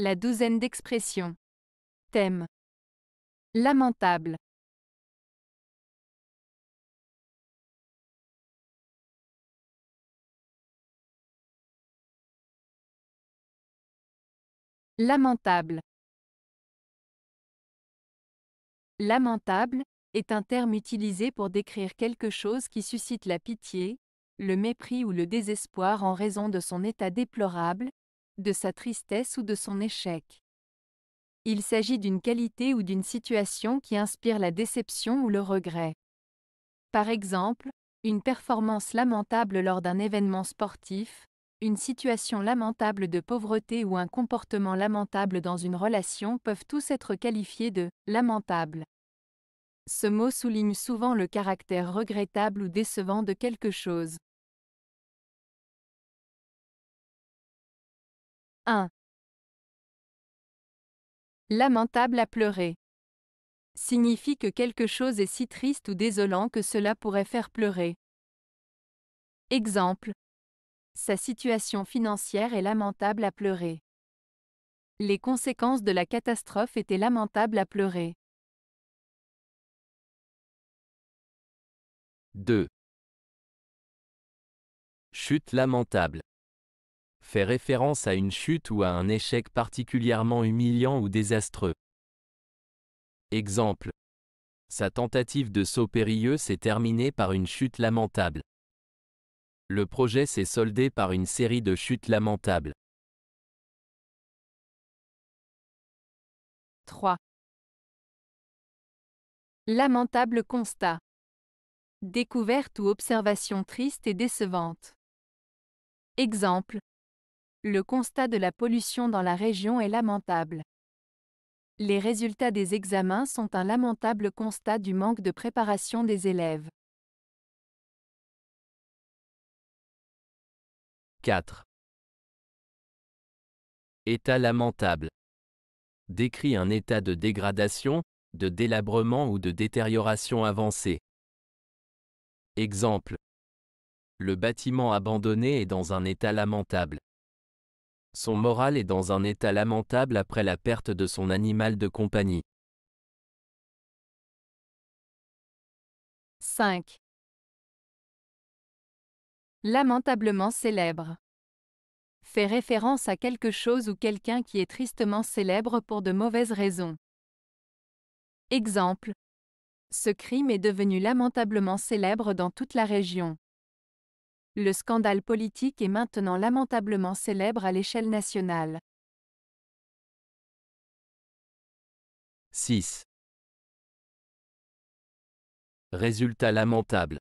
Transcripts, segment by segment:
La douzaine d'expressions. Thème. Lamentable. Lamentable. Lamentable est un terme utilisé pour décrire quelque chose qui suscite la pitié, le mépris ou le désespoir en raison de son état déplorable, de sa tristesse ou de son échec. Il s'agit d'une qualité ou d'une situation qui inspire la déception ou le regret. Par exemple, une performance lamentable lors d'un événement sportif, une situation lamentable de pauvreté ou un comportement lamentable dans une relation peuvent tous être qualifiés de lamentable. Ce mot souligne souvent le caractère regrettable ou décevant de quelque chose. 1. Lamentable à pleurer. Signifie que quelque chose est si triste ou désolant que cela pourrait faire pleurer. Exemple. Sa situation financière est lamentable à pleurer. Les conséquences de la catastrophe étaient lamentables à pleurer. 2. Chute lamentable fait référence à une chute ou à un échec particulièrement humiliant ou désastreux. Exemple. Sa tentative de saut périlleux s'est terminée par une chute lamentable. Le projet s'est soldé par une série de chutes lamentables. 3. Lamentable constat. Découverte ou observation triste et décevante. Exemple. Le constat de la pollution dans la région est lamentable. Les résultats des examens sont un lamentable constat du manque de préparation des élèves. 4. État lamentable. Décrit un état de dégradation, de délabrement ou de détérioration avancée. Exemple. Le bâtiment abandonné est dans un état lamentable. Son moral est dans un état lamentable après la perte de son animal de compagnie. 5. Lamentablement célèbre. Fait référence à quelque chose ou quelqu'un qui est tristement célèbre pour de mauvaises raisons. Exemple. Ce crime est devenu lamentablement célèbre dans toute la région. Le scandale politique est maintenant lamentablement célèbre à l'échelle nationale. 6. Résultat lamentable.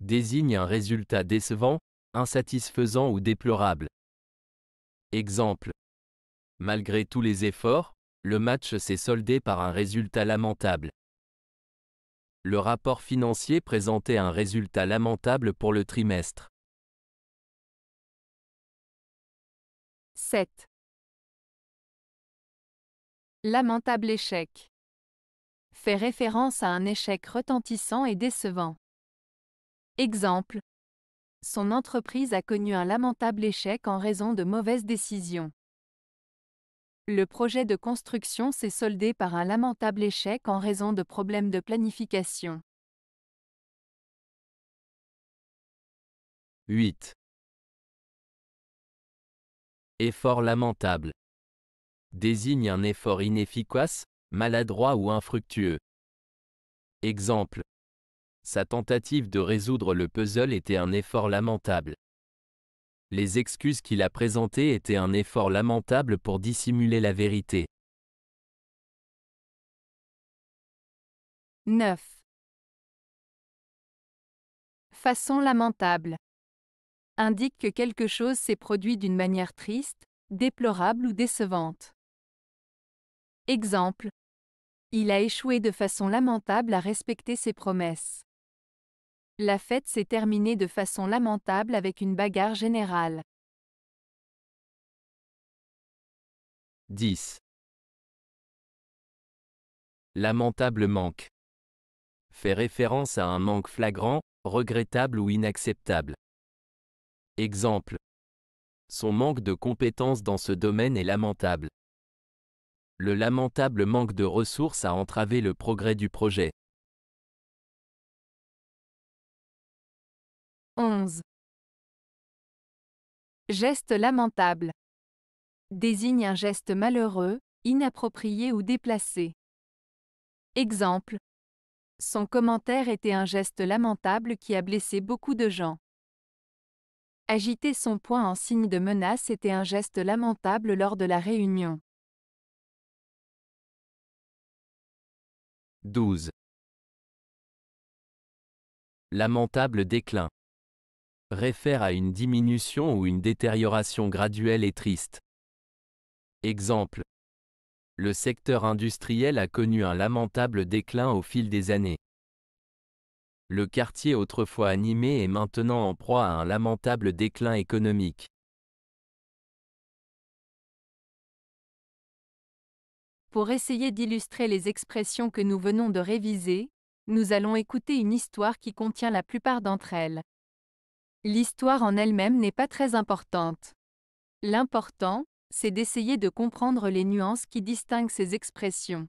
Désigne un résultat décevant, insatisfaisant ou déplorable. Exemple. Malgré tous les efforts, le match s'est soldé par un résultat lamentable le rapport financier présentait un résultat lamentable pour le trimestre. 7. Lamentable échec. Fait référence à un échec retentissant et décevant. Exemple. Son entreprise a connu un lamentable échec en raison de mauvaises décisions. Le projet de construction s'est soldé par un lamentable échec en raison de problèmes de planification. 8. Effort lamentable. Désigne un effort inefficace, maladroit ou infructueux. Exemple. Sa tentative de résoudre le puzzle était un effort lamentable les excuses qu'il a présentées étaient un effort lamentable pour dissimuler la vérité. 9. Façon lamentable. Indique que quelque chose s'est produit d'une manière triste, déplorable ou décevante. Exemple. Il a échoué de façon lamentable à respecter ses promesses. La fête s'est terminée de façon lamentable avec une bagarre générale. 10. Lamentable manque. Fait référence à un manque flagrant, regrettable ou inacceptable. Exemple. Son manque de compétences dans ce domaine est lamentable. Le lamentable manque de ressources a entravé le progrès du projet. 11. Geste lamentable. Désigne un geste malheureux, inapproprié ou déplacé. Exemple. Son commentaire était un geste lamentable qui a blessé beaucoup de gens. Agiter son poing en signe de menace était un geste lamentable lors de la réunion. 12. Lamentable déclin réfère à une diminution ou une détérioration graduelle et triste. Exemple. Le secteur industriel a connu un lamentable déclin au fil des années. Le quartier autrefois animé est maintenant en proie à un lamentable déclin économique. Pour essayer d'illustrer les expressions que nous venons de réviser, nous allons écouter une histoire qui contient la plupart d'entre elles. L'histoire en elle-même n'est pas très importante. L'important, c'est d'essayer de comprendre les nuances qui distinguent ces expressions.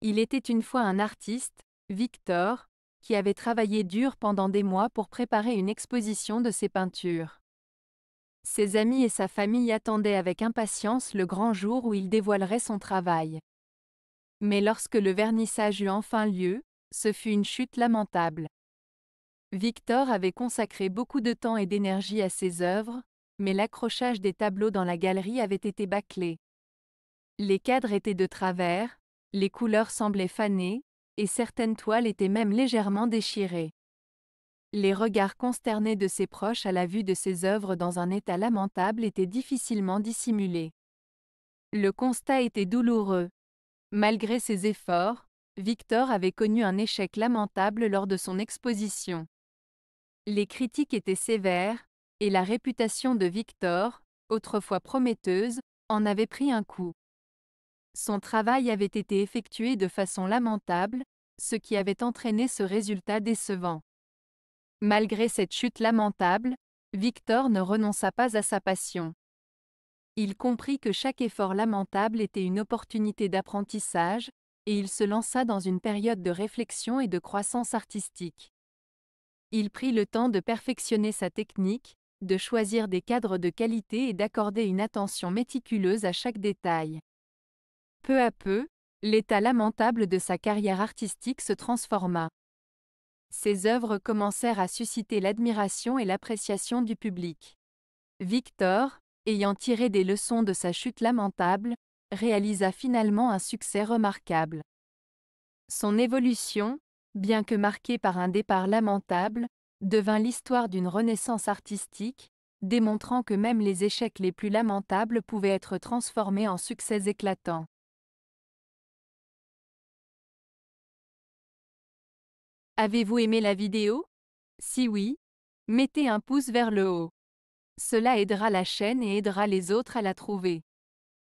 Il était une fois un artiste, Victor, qui avait travaillé dur pendant des mois pour préparer une exposition de ses peintures. Ses amis et sa famille attendaient avec impatience le grand jour où il dévoilerait son travail. Mais lorsque le vernissage eut enfin lieu, ce fut une chute lamentable. Victor avait consacré beaucoup de temps et d'énergie à ses œuvres, mais l'accrochage des tableaux dans la galerie avait été bâclé. Les cadres étaient de travers, les couleurs semblaient fanées, et certaines toiles étaient même légèrement déchirées. Les regards consternés de ses proches à la vue de ses œuvres dans un état lamentable étaient difficilement dissimulés. Le constat était douloureux. Malgré ses efforts, Victor avait connu un échec lamentable lors de son exposition. Les critiques étaient sévères, et la réputation de Victor, autrefois prometteuse, en avait pris un coup. Son travail avait été effectué de façon lamentable, ce qui avait entraîné ce résultat décevant. Malgré cette chute lamentable, Victor ne renonça pas à sa passion. Il comprit que chaque effort lamentable était une opportunité d'apprentissage, et il se lança dans une période de réflexion et de croissance artistique. Il prit le temps de perfectionner sa technique, de choisir des cadres de qualité et d'accorder une attention méticuleuse à chaque détail. Peu à peu, l'état lamentable de sa carrière artistique se transforma. Ses œuvres commencèrent à susciter l'admiration et l'appréciation du public. Victor, ayant tiré des leçons de sa chute lamentable, réalisa finalement un succès remarquable. Son évolution, bien que marquée par un départ lamentable, devint l'histoire d'une renaissance artistique, démontrant que même les échecs les plus lamentables pouvaient être transformés en succès éclatants. Avez-vous aimé la vidéo Si oui, mettez un pouce vers le haut. Cela aidera la chaîne et aidera les autres à la trouver.